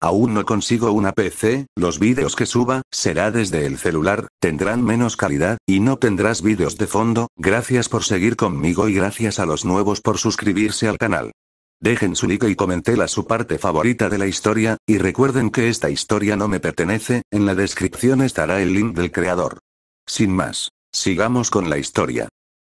aún no consigo una PC, los vídeos que suba, será desde el celular, tendrán menos calidad, y no tendrás vídeos de fondo, gracias por seguir conmigo y gracias a los nuevos por suscribirse al canal. Dejen su like y comentela su parte favorita de la historia, y recuerden que esta historia no me pertenece, en la descripción estará el link del creador. Sin más, sigamos con la historia.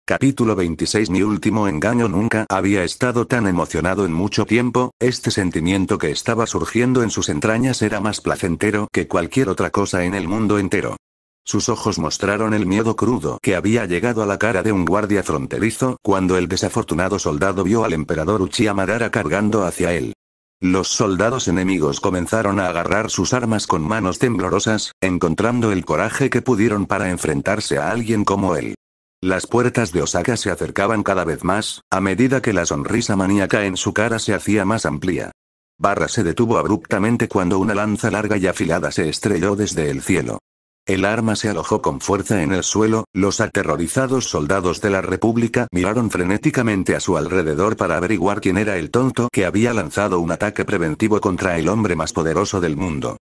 Capítulo 26 Mi último engaño Nunca había estado tan emocionado en mucho tiempo, este sentimiento que estaba surgiendo en sus entrañas era más placentero que cualquier otra cosa en el mundo entero. Sus ojos mostraron el miedo crudo que había llegado a la cara de un guardia fronterizo cuando el desafortunado soldado vio al emperador Uchiha cargando hacia él. Los soldados enemigos comenzaron a agarrar sus armas con manos temblorosas, encontrando el coraje que pudieron para enfrentarse a alguien como él. Las puertas de Osaka se acercaban cada vez más, a medida que la sonrisa maníaca en su cara se hacía más amplia. Barra se detuvo abruptamente cuando una lanza larga y afilada se estrelló desde el cielo. El arma se alojó con fuerza en el suelo, los aterrorizados soldados de la República miraron frenéticamente a su alrededor para averiguar quién era el tonto que había lanzado un ataque preventivo contra el hombre más poderoso del mundo.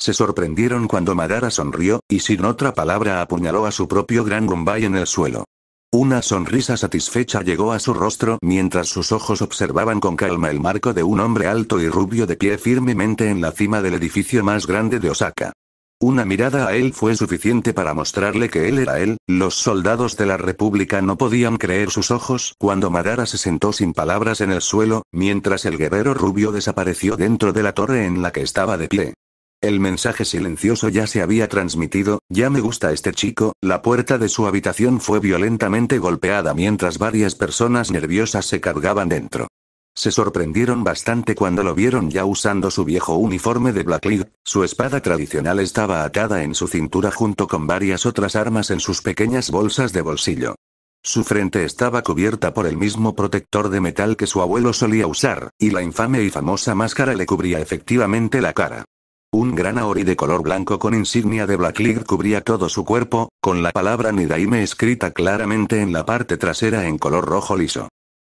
Se sorprendieron cuando Madara sonrió, y sin otra palabra apuñaló a su propio gran Gumbay en el suelo. Una sonrisa satisfecha llegó a su rostro mientras sus ojos observaban con calma el marco de un hombre alto y rubio de pie firmemente en la cima del edificio más grande de Osaka. Una mirada a él fue suficiente para mostrarle que él era él, los soldados de la República no podían creer sus ojos cuando Madara se sentó sin palabras en el suelo, mientras el guerrero rubio desapareció dentro de la torre en la que estaba de pie. El mensaje silencioso ya se había transmitido, ya me gusta este chico, la puerta de su habitación fue violentamente golpeada mientras varias personas nerviosas se cargaban dentro. Se sorprendieron bastante cuando lo vieron ya usando su viejo uniforme de Black League, su espada tradicional estaba atada en su cintura junto con varias otras armas en sus pequeñas bolsas de bolsillo. Su frente estaba cubierta por el mismo protector de metal que su abuelo solía usar, y la infame y famosa máscara le cubría efectivamente la cara. Un gran aori de color blanco con insignia de Black League cubría todo su cuerpo, con la palabra Nidaime escrita claramente en la parte trasera en color rojo liso.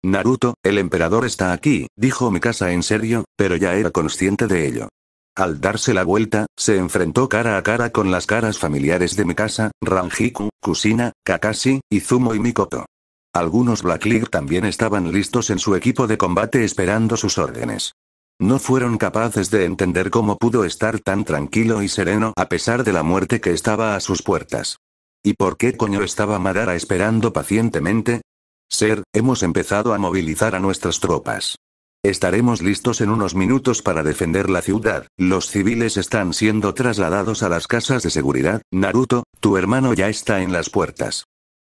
Naruto, el emperador está aquí, dijo Mikasa en serio, pero ya era consciente de ello. Al darse la vuelta, se enfrentó cara a cara con las caras familiares de Mikasa, Ranjiku, Kusina, Kakashi, Izumo y Mikoto. Algunos Black League también estaban listos en su equipo de combate esperando sus órdenes. No fueron capaces de entender cómo pudo estar tan tranquilo y sereno a pesar de la muerte que estaba a sus puertas. ¿Y por qué coño estaba Madara esperando pacientemente? Ser, hemos empezado a movilizar a nuestras tropas. Estaremos listos en unos minutos para defender la ciudad. Los civiles están siendo trasladados a las casas de seguridad. Naruto, tu hermano ya está en las puertas.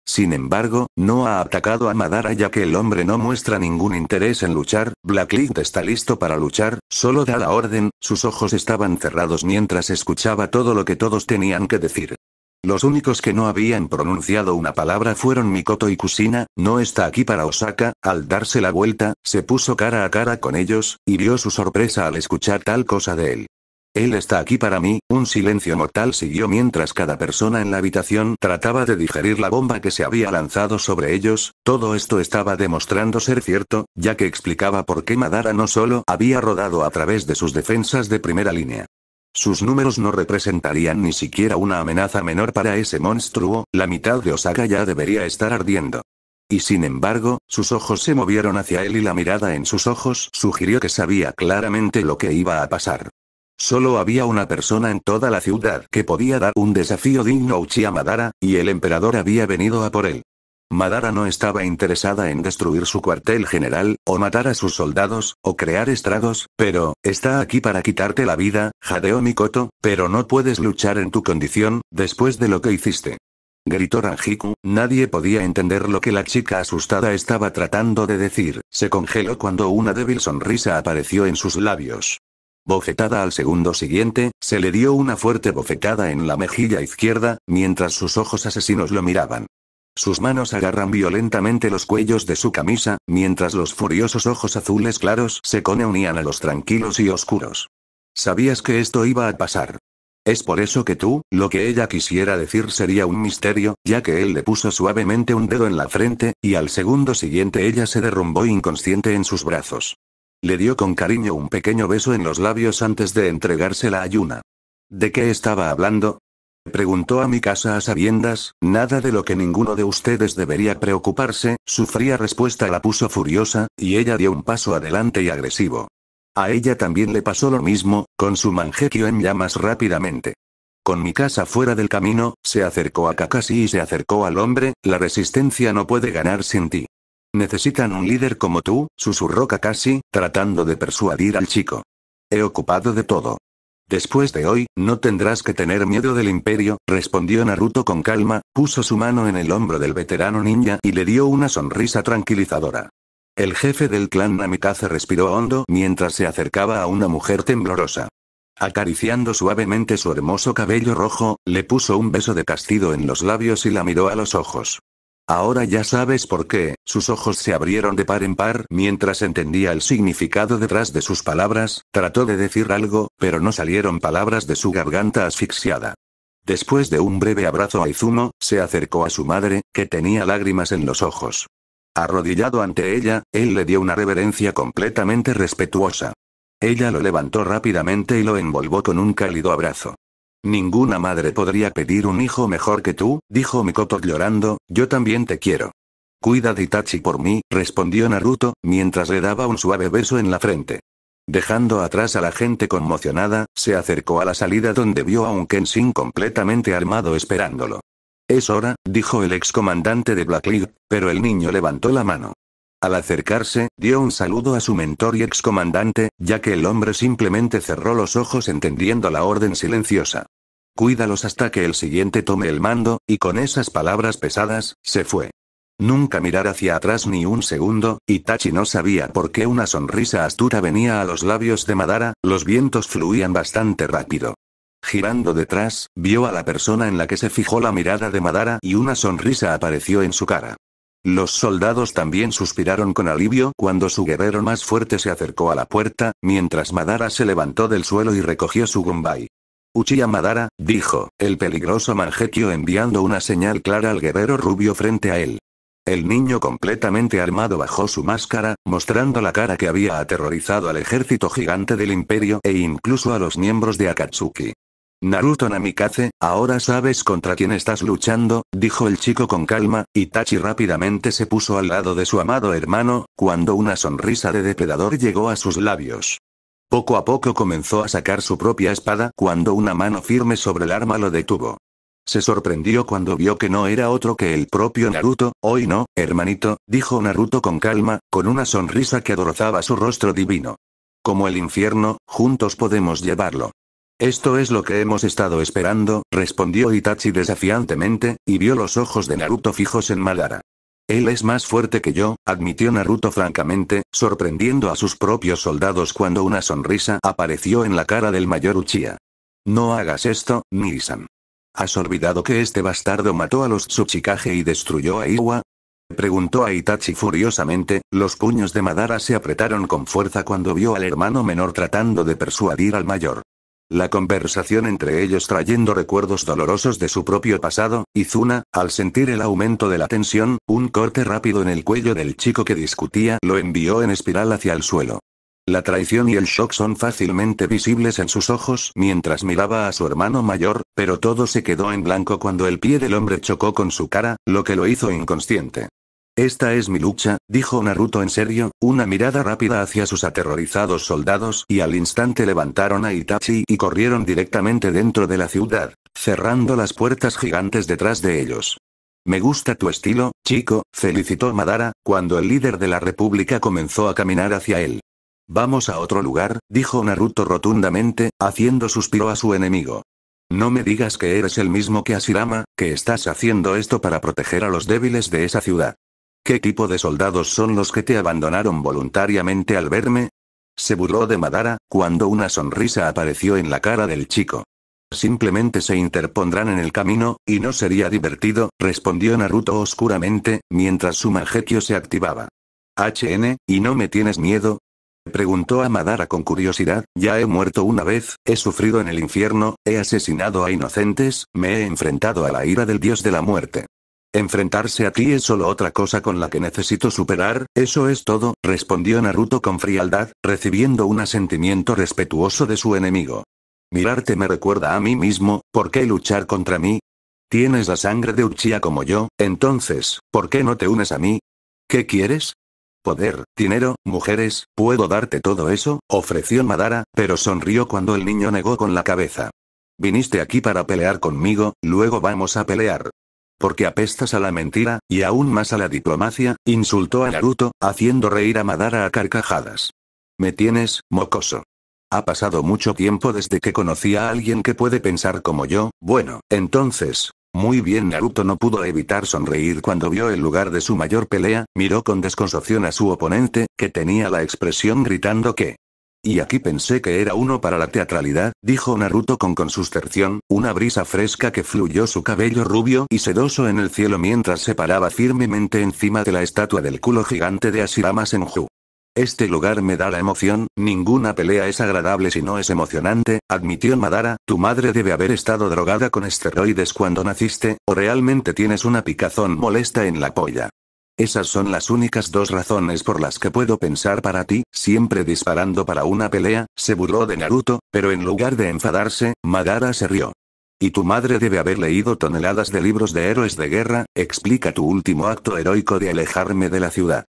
Sin embargo, no ha atacado a Madara ya que el hombre no muestra ningún interés en luchar, Blacklist está listo para luchar, solo da la orden, sus ojos estaban cerrados mientras escuchaba todo lo que todos tenían que decir. Los únicos que no habían pronunciado una palabra fueron Mikoto y Kusina, no está aquí para Osaka, al darse la vuelta, se puso cara a cara con ellos, y vio su sorpresa al escuchar tal cosa de él. Él está aquí para mí, un silencio mortal siguió mientras cada persona en la habitación trataba de digerir la bomba que se había lanzado sobre ellos, todo esto estaba demostrando ser cierto, ya que explicaba por qué Madara no solo había rodado a través de sus defensas de primera línea. Sus números no representarían ni siquiera una amenaza menor para ese monstruo, la mitad de Osaka ya debería estar ardiendo. Y sin embargo, sus ojos se movieron hacia él y la mirada en sus ojos sugirió que sabía claramente lo que iba a pasar. Solo había una persona en toda la ciudad que podía dar un desafío digno a Madara, y el emperador había venido a por él. Madara no estaba interesada en destruir su cuartel general, o matar a sus soldados, o crear estragos, pero, está aquí para quitarte la vida, jadeó Mikoto, pero no puedes luchar en tu condición, después de lo que hiciste. Gritó Ranjiku, nadie podía entender lo que la chica asustada estaba tratando de decir, se congeló cuando una débil sonrisa apareció en sus labios. Bofetada al segundo siguiente, se le dio una fuerte bofetada en la mejilla izquierda, mientras sus ojos asesinos lo miraban. Sus manos agarran violentamente los cuellos de su camisa, mientras los furiosos ojos azules claros se unían a los tranquilos y oscuros. Sabías que esto iba a pasar. Es por eso que tú, lo que ella quisiera decir sería un misterio, ya que él le puso suavemente un dedo en la frente, y al segundo siguiente ella se derrumbó inconsciente en sus brazos. Le dio con cariño un pequeño beso en los labios antes de entregarse la ayuna. ¿De qué estaba hablando? Preguntó a mi casa a sabiendas, nada de lo que ninguno de ustedes debería preocuparse, su fría respuesta la puso furiosa, y ella dio un paso adelante y agresivo. A ella también le pasó lo mismo, con su manjequio en llamas rápidamente. Con mi casa fuera del camino, se acercó a Kakashi y se acercó al hombre, la resistencia no puede ganar sin ti. Necesitan un líder como tú, susurró Kakashi, tratando de persuadir al chico. He ocupado de todo. Después de hoy, no tendrás que tener miedo del imperio, respondió Naruto con calma, puso su mano en el hombro del veterano ninja y le dio una sonrisa tranquilizadora. El jefe del clan Namikaze respiró hondo mientras se acercaba a una mujer temblorosa. Acariciando suavemente su hermoso cabello rojo, le puso un beso de castigo en los labios y la miró a los ojos. Ahora ya sabes por qué, sus ojos se abrieron de par en par mientras entendía el significado detrás de sus palabras, trató de decir algo, pero no salieron palabras de su garganta asfixiada. Después de un breve abrazo a Izumo, se acercó a su madre, que tenía lágrimas en los ojos. Arrodillado ante ella, él le dio una reverencia completamente respetuosa. Ella lo levantó rápidamente y lo envolvó con un cálido abrazo. Ninguna madre podría pedir un hijo mejor que tú, dijo Mikoto llorando, yo también te quiero. Cuida de Itachi por mí, respondió Naruto, mientras le daba un suave beso en la frente. Dejando atrás a la gente conmocionada, se acercó a la salida donde vio a un Kenshin completamente armado esperándolo. Es hora, dijo el excomandante de Black League, pero el niño levantó la mano. Al acercarse, dio un saludo a su mentor y excomandante, ya que el hombre simplemente cerró los ojos entendiendo la orden silenciosa. Cuídalos hasta que el siguiente tome el mando, y con esas palabras pesadas, se fue. Nunca mirar hacia atrás ni un segundo, y Itachi no sabía por qué una sonrisa astuta venía a los labios de Madara, los vientos fluían bastante rápido. Girando detrás, vio a la persona en la que se fijó la mirada de Madara y una sonrisa apareció en su cara. Los soldados también suspiraron con alivio cuando su guerrero más fuerte se acercó a la puerta, mientras Madara se levantó del suelo y recogió su gumbai. Uchiha Madara, dijo, el peligroso Mangekyo enviando una señal clara al guerrero rubio frente a él. El niño completamente armado bajó su máscara, mostrando la cara que había aterrorizado al ejército gigante del imperio e incluso a los miembros de Akatsuki. Naruto Namikaze, ahora sabes contra quién estás luchando, dijo el chico con calma, y Itachi rápidamente se puso al lado de su amado hermano, cuando una sonrisa de depredador llegó a sus labios. Poco a poco comenzó a sacar su propia espada cuando una mano firme sobre el arma lo detuvo. Se sorprendió cuando vio que no era otro que el propio Naruto, hoy no, hermanito, dijo Naruto con calma, con una sonrisa que adorazaba su rostro divino. Como el infierno, juntos podemos llevarlo. Esto es lo que hemos estado esperando, respondió Itachi desafiantemente, y vio los ojos de Naruto fijos en Madara. Él es más fuerte que yo, admitió Naruto francamente, sorprendiendo a sus propios soldados cuando una sonrisa apareció en la cara del mayor Uchiha. No hagas esto, Nisan. ¿Has olvidado que este bastardo mató a los Tsuchikage y destruyó a Iwa? Preguntó a Itachi furiosamente, los puños de Madara se apretaron con fuerza cuando vio al hermano menor tratando de persuadir al mayor. La conversación entre ellos trayendo recuerdos dolorosos de su propio pasado, Izuna, al sentir el aumento de la tensión, un corte rápido en el cuello del chico que discutía lo envió en espiral hacia el suelo. La traición y el shock son fácilmente visibles en sus ojos mientras miraba a su hermano mayor, pero todo se quedó en blanco cuando el pie del hombre chocó con su cara, lo que lo hizo inconsciente. Esta es mi lucha, dijo Naruto en serio, una mirada rápida hacia sus aterrorizados soldados y al instante levantaron a Itachi y corrieron directamente dentro de la ciudad, cerrando las puertas gigantes detrás de ellos. Me gusta tu estilo, chico, felicitó Madara, cuando el líder de la República comenzó a caminar hacia él. Vamos a otro lugar, dijo Naruto rotundamente, haciendo suspiro a su enemigo. No me digas que eres el mismo que Asirama, que estás haciendo esto para proteger a los débiles de esa ciudad. ¿Qué tipo de soldados son los que te abandonaron voluntariamente al verme? Se burló de Madara, cuando una sonrisa apareció en la cara del chico. Simplemente se interpondrán en el camino, y no sería divertido, respondió Naruto oscuramente, mientras su majequio se activaba. HN, ¿y no me tienes miedo? Preguntó a Madara con curiosidad, ya he muerto una vez, he sufrido en el infierno, he asesinado a inocentes, me he enfrentado a la ira del dios de la muerte. Enfrentarse a ti es solo otra cosa con la que necesito superar, eso es todo, respondió Naruto con frialdad, recibiendo un asentimiento respetuoso de su enemigo. Mirarte me recuerda a mí mismo, ¿por qué luchar contra mí? Tienes la sangre de Uchiha como yo, entonces, ¿por qué no te unes a mí? ¿Qué quieres? Poder, dinero, mujeres, ¿puedo darte todo eso? ofreció Madara, pero sonrió cuando el niño negó con la cabeza. Viniste aquí para pelear conmigo, luego vamos a pelear. Porque apestas a la mentira, y aún más a la diplomacia, insultó a Naruto, haciendo reír a Madara a carcajadas. Me tienes, mocoso. Ha pasado mucho tiempo desde que conocí a alguien que puede pensar como yo, bueno, entonces, muy bien Naruto no pudo evitar sonreír cuando vio el lugar de su mayor pelea, miró con desconsoción a su oponente, que tenía la expresión gritando que y aquí pensé que era uno para la teatralidad, dijo Naruto con consusterción, una brisa fresca que fluyó su cabello rubio y sedoso en el cielo mientras se paraba firmemente encima de la estatua del culo gigante de Asirama Senju. Este lugar me da la emoción, ninguna pelea es agradable si no es emocionante, admitió Madara, tu madre debe haber estado drogada con esteroides cuando naciste, o realmente tienes una picazón molesta en la polla. Esas son las únicas dos razones por las que puedo pensar para ti, siempre disparando para una pelea, se burló de Naruto, pero en lugar de enfadarse, Madara se rió. Y tu madre debe haber leído toneladas de libros de héroes de guerra, explica tu último acto heroico de alejarme de la ciudad.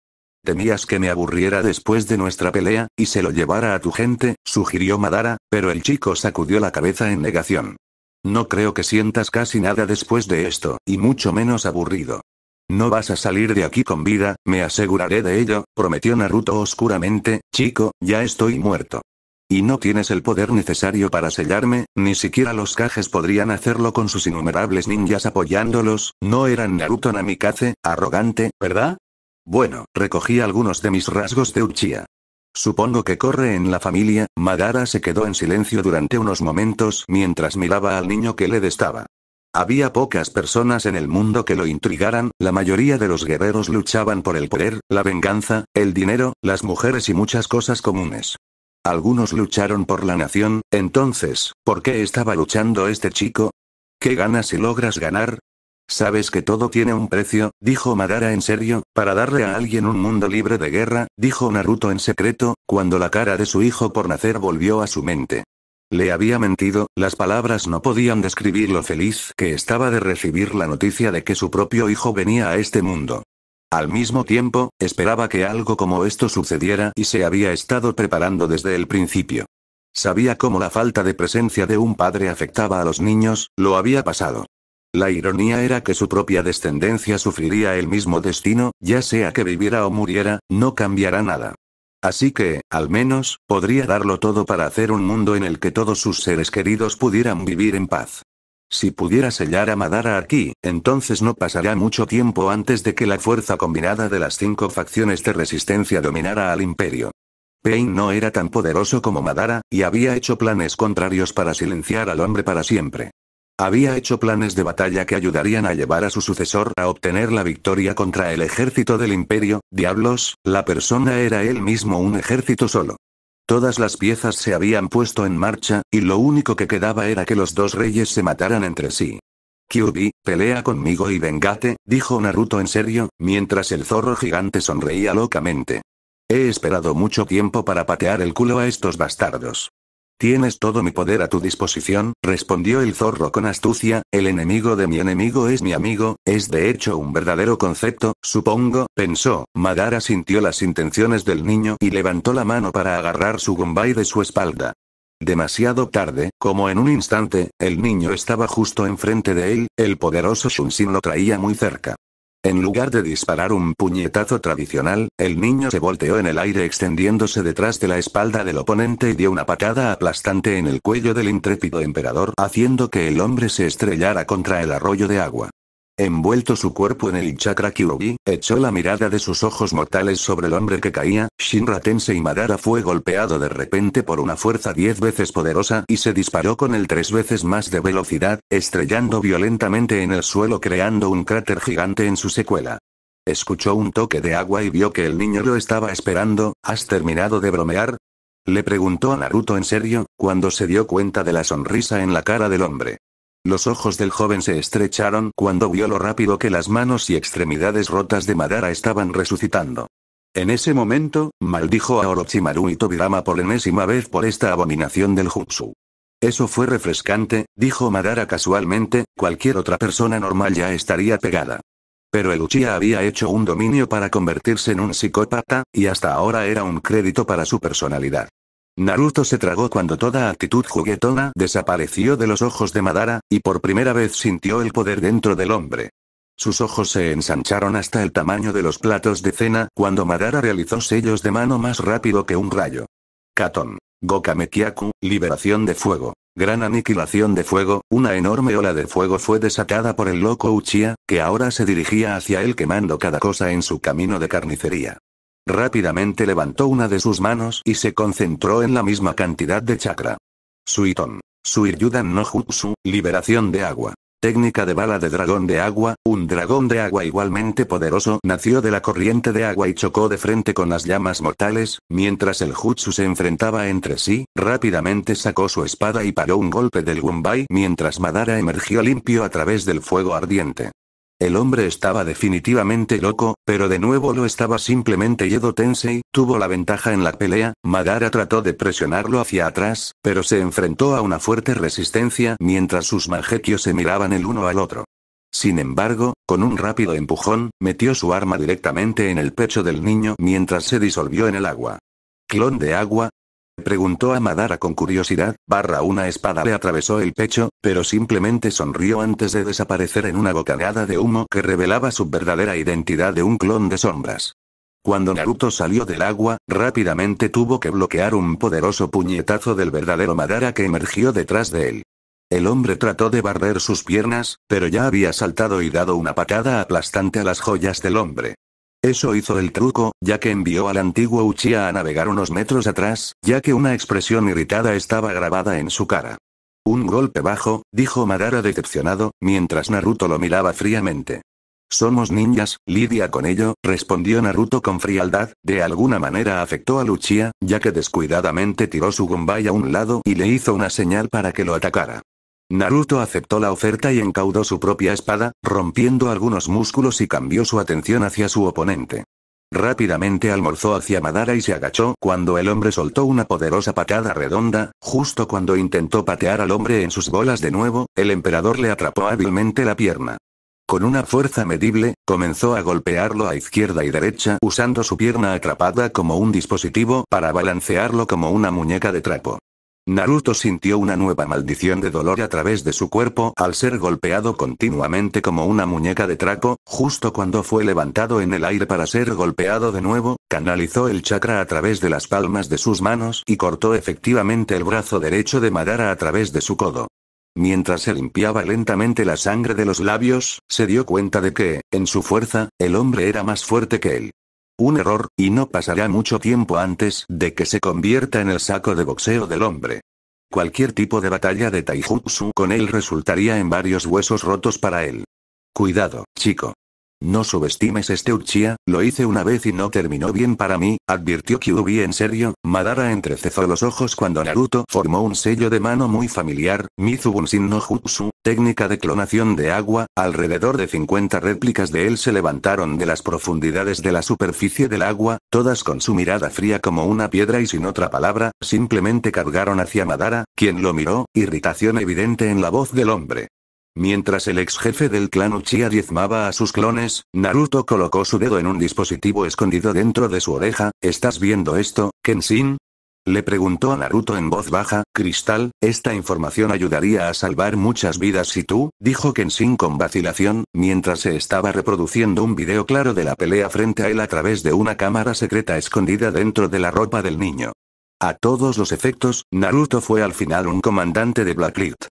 Temías que me aburriera después de nuestra pelea, y se lo llevara a tu gente, sugirió Madara, pero el chico sacudió la cabeza en negación. No creo que sientas casi nada después de esto, y mucho menos aburrido. No vas a salir de aquí con vida, me aseguraré de ello, prometió Naruto oscuramente, chico, ya estoy muerto. Y no tienes el poder necesario para sellarme, ni siquiera los cajes podrían hacerlo con sus innumerables ninjas apoyándolos, no eran Naruto Namikaze, arrogante, ¿verdad? Bueno, recogí algunos de mis rasgos de Uchiha. Supongo que corre en la familia, Madara se quedó en silencio durante unos momentos mientras miraba al niño que le destaba. Había pocas personas en el mundo que lo intrigaran, la mayoría de los guerreros luchaban por el poder, la venganza, el dinero, las mujeres y muchas cosas comunes. Algunos lucharon por la nación, entonces, ¿por qué estaba luchando este chico? ¿Qué ganas si logras ganar? Sabes que todo tiene un precio, dijo Madara en serio, para darle a alguien un mundo libre de guerra, dijo Naruto en secreto, cuando la cara de su hijo por nacer volvió a su mente. Le había mentido, las palabras no podían describir lo feliz que estaba de recibir la noticia de que su propio hijo venía a este mundo. Al mismo tiempo, esperaba que algo como esto sucediera y se había estado preparando desde el principio. Sabía cómo la falta de presencia de un padre afectaba a los niños, lo había pasado. La ironía era que su propia descendencia sufriría el mismo destino, ya sea que viviera o muriera, no cambiará nada. Así que, al menos, podría darlo todo para hacer un mundo en el que todos sus seres queridos pudieran vivir en paz. Si pudiera sellar a Madara aquí, entonces no pasará mucho tiempo antes de que la fuerza combinada de las cinco facciones de resistencia dominara al imperio. Pain no era tan poderoso como Madara, y había hecho planes contrarios para silenciar al hombre para siempre. Había hecho planes de batalla que ayudarían a llevar a su sucesor a obtener la victoria contra el ejército del imperio, diablos, la persona era él mismo un ejército solo. Todas las piezas se habían puesto en marcha, y lo único que quedaba era que los dos reyes se mataran entre sí. Kyubi, pelea conmigo y vengate, dijo Naruto en serio, mientras el zorro gigante sonreía locamente. He esperado mucho tiempo para patear el culo a estos bastardos. Tienes todo mi poder a tu disposición, respondió el zorro con astucia, el enemigo de mi enemigo es mi amigo, es de hecho un verdadero concepto, supongo, pensó, Madara sintió las intenciones del niño y levantó la mano para agarrar su gumbay de su espalda. Demasiado tarde, como en un instante, el niño estaba justo enfrente de él, el poderoso Shunshin lo traía muy cerca. En lugar de disparar un puñetazo tradicional, el niño se volteó en el aire extendiéndose detrás de la espalda del oponente y dio una patada aplastante en el cuello del intrépido emperador haciendo que el hombre se estrellara contra el arroyo de agua. Envuelto su cuerpo en el chakra Kyuubi, echó la mirada de sus ojos mortales sobre el hombre que caía, Shinra y Madara fue golpeado de repente por una fuerza diez veces poderosa y se disparó con el tres veces más de velocidad, estrellando violentamente en el suelo creando un cráter gigante en su secuela. Escuchó un toque de agua y vio que el niño lo estaba esperando, ¿has terminado de bromear? Le preguntó a Naruto en serio, cuando se dio cuenta de la sonrisa en la cara del hombre. Los ojos del joven se estrecharon cuando vio lo rápido que las manos y extremidades rotas de Madara estaban resucitando. En ese momento, maldijo a Orochimaru y Tobirama por enésima vez por esta abominación del jutsu. Eso fue refrescante, dijo Madara casualmente, cualquier otra persona normal ya estaría pegada. Pero el Uchiha había hecho un dominio para convertirse en un psicópata, y hasta ahora era un crédito para su personalidad. Naruto se tragó cuando toda actitud juguetona desapareció de los ojos de Madara, y por primera vez sintió el poder dentro del hombre. Sus ojos se ensancharon hasta el tamaño de los platos de cena cuando Madara realizó sellos de mano más rápido que un rayo. Katon. Gokamekiaku, liberación de fuego. Gran aniquilación de fuego, una enorme ola de fuego fue desatada por el loco Uchiha, que ahora se dirigía hacia él quemando cada cosa en su camino de carnicería. Rápidamente levantó una de sus manos y se concentró en la misma cantidad de chakra. Suiton. Suiryudan no jutsu, liberación de agua. Técnica de bala de dragón de agua, un dragón de agua igualmente poderoso nació de la corriente de agua y chocó de frente con las llamas mortales, mientras el jutsu se enfrentaba entre sí, rápidamente sacó su espada y paró un golpe del Wumbai mientras Madara emergió limpio a través del fuego ardiente. El hombre estaba definitivamente loco, pero de nuevo lo estaba simplemente Yedo Tensei, tuvo la ventaja en la pelea, Madara trató de presionarlo hacia atrás, pero se enfrentó a una fuerte resistencia mientras sus manjekios se miraban el uno al otro. Sin embargo, con un rápido empujón, metió su arma directamente en el pecho del niño mientras se disolvió en el agua. Clon de agua, preguntó a Madara con curiosidad, barra una espada le atravesó el pecho, pero simplemente sonrió antes de desaparecer en una bocanada de humo que revelaba su verdadera identidad de un clon de sombras. Cuando Naruto salió del agua, rápidamente tuvo que bloquear un poderoso puñetazo del verdadero Madara que emergió detrás de él. El hombre trató de barrer sus piernas, pero ya había saltado y dado una patada aplastante a las joyas del hombre. Eso hizo el truco, ya que envió al antiguo Uchiha a navegar unos metros atrás, ya que una expresión irritada estaba grabada en su cara. Un golpe bajo, dijo Madara decepcionado, mientras Naruto lo miraba fríamente. Somos ninjas, lidia con ello, respondió Naruto con frialdad, de alguna manera afectó a Luchia, ya que descuidadamente tiró su Gumbai a un lado y le hizo una señal para que lo atacara. Naruto aceptó la oferta y encaudó su propia espada, rompiendo algunos músculos y cambió su atención hacia su oponente. Rápidamente almorzó hacia Madara y se agachó cuando el hombre soltó una poderosa patada redonda, justo cuando intentó patear al hombre en sus bolas de nuevo, el emperador le atrapó hábilmente la pierna. Con una fuerza medible, comenzó a golpearlo a izquierda y derecha usando su pierna atrapada como un dispositivo para balancearlo como una muñeca de trapo. Naruto sintió una nueva maldición de dolor a través de su cuerpo al ser golpeado continuamente como una muñeca de trapo, justo cuando fue levantado en el aire para ser golpeado de nuevo, canalizó el chakra a través de las palmas de sus manos y cortó efectivamente el brazo derecho de Madara a través de su codo. Mientras se limpiaba lentamente la sangre de los labios, se dio cuenta de que, en su fuerza, el hombre era más fuerte que él. Un error, y no pasará mucho tiempo antes de que se convierta en el saco de boxeo del hombre. Cualquier tipo de batalla de taijutsu con él resultaría en varios huesos rotos para él. Cuidado, chico. No subestimes este Uchiha, lo hice una vez y no terminó bien para mí, advirtió Kyuubi en serio, Madara entrecezó los ojos cuando Naruto formó un sello de mano muy familiar, Sin no Jutsu, técnica de clonación de agua, alrededor de 50 réplicas de él se levantaron de las profundidades de la superficie del agua, todas con su mirada fría como una piedra y sin otra palabra, simplemente cargaron hacia Madara, quien lo miró, irritación evidente en la voz del hombre. Mientras el ex jefe del clan Uchiha diezmaba a sus clones, Naruto colocó su dedo en un dispositivo escondido dentro de su oreja. ¿Estás viendo esto, Kenshin? Le preguntó a Naruto en voz baja, Cristal, esta información ayudaría a salvar muchas vidas si tú, dijo Kenshin con vacilación, mientras se estaba reproduciendo un video claro de la pelea frente a él a través de una cámara secreta escondida dentro de la ropa del niño. A todos los efectos, Naruto fue al final un comandante de Blacklist.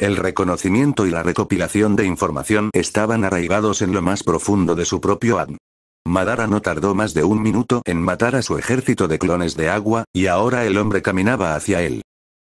El reconocimiento y la recopilación de información estaban arraigados en lo más profundo de su propio ADN. Madara no tardó más de un minuto en matar a su ejército de clones de agua, y ahora el hombre caminaba hacia él.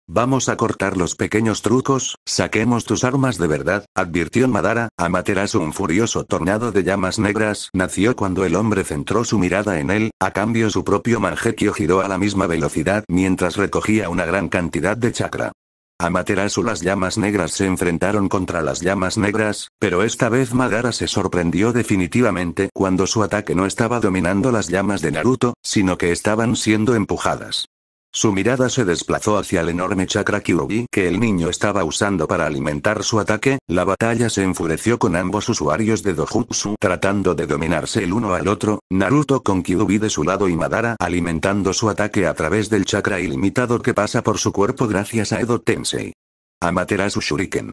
Vamos a cortar los pequeños trucos, saquemos tus armas de verdad, advirtió Madara. a Amaterasu, un furioso tornado de llamas negras, nació cuando el hombre centró su mirada en él, a cambio su propio Mangekyo giró a la misma velocidad mientras recogía una gran cantidad de chakra. Amaterasu las llamas negras se enfrentaron contra las llamas negras, pero esta vez Madara se sorprendió definitivamente cuando su ataque no estaba dominando las llamas de Naruto, sino que estaban siendo empujadas. Su mirada se desplazó hacia el enorme chakra Kyuubi que el niño estaba usando para alimentar su ataque, la batalla se enfureció con ambos usuarios de Dojutsu tratando de dominarse el uno al otro, Naruto con Kyuubi de su lado y Madara alimentando su ataque a través del chakra ilimitado que pasa por su cuerpo gracias a Edo Tensei. Amaterasu Shuriken.